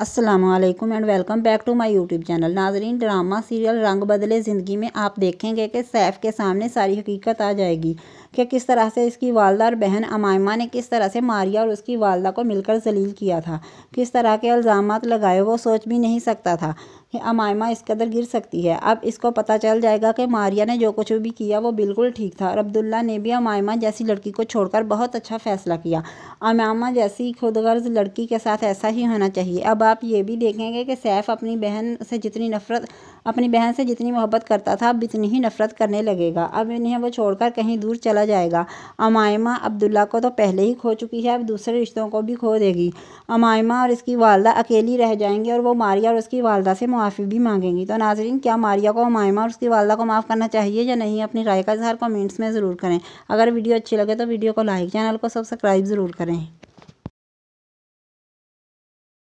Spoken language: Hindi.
Aslam and welcome back to my YouTube channel नाजरीन ड्रामा सीरियल रंग बदले ज़िंदगी में आप देखेंगे कि सैफ़ के सामने सारी हकीकत आ जाएगी कि किस तरह से इसकी वालदा और बहन अमायमा ने किस तरह से मारिया और उसकी वालदा को मिलकर जलील किया था किस तरह के अल्ज़ाम लगाए वो सोच भी नहीं सकता था अमायमा इस कदर गिर सकती है अब इसको पता चल जाएगा कि मारिया ने जो कुछ भी किया वो बिल्कुल ठीक था और अब्दुल्ला ने भी अमायमा जैसी लड़की को छोड़कर बहुत अच्छा फैसला किया अमामा जैसी खुदगर्ज लड़की के साथ ऐसा ही होना चाहिए अब आप ये भी देखेंगे कि सैफ अपनी बहन से जितनी नफरत अपनी बहन से जितनी मोहब्बत करता था अब इतनी ही नफरत करने लगेगा अब इन्हें वो छोड़कर कहीं दूर चला जाएगा अमायमा अब्दुल्ला को तो पहले ही खो चुकी है अब दूसरे रिश्तों को भी खो देगी अमायमा और इसकी वालदा अकेली रह जाएंगी और वो मारिया और उसकी वालदा से मुआफ़ी भी मांगेंगी तो नाजरीन क्या मारिया को अमायमा और उसकी वालदा को माफ़ करना चाहिए या नहीं अपनी राय का इजहार कमेंट्स में ज़रूर करें अगर वीडियो अच्छी लगे तो वीडियो को लाइक चैनल को सब्सक्राइब ज़रूर करें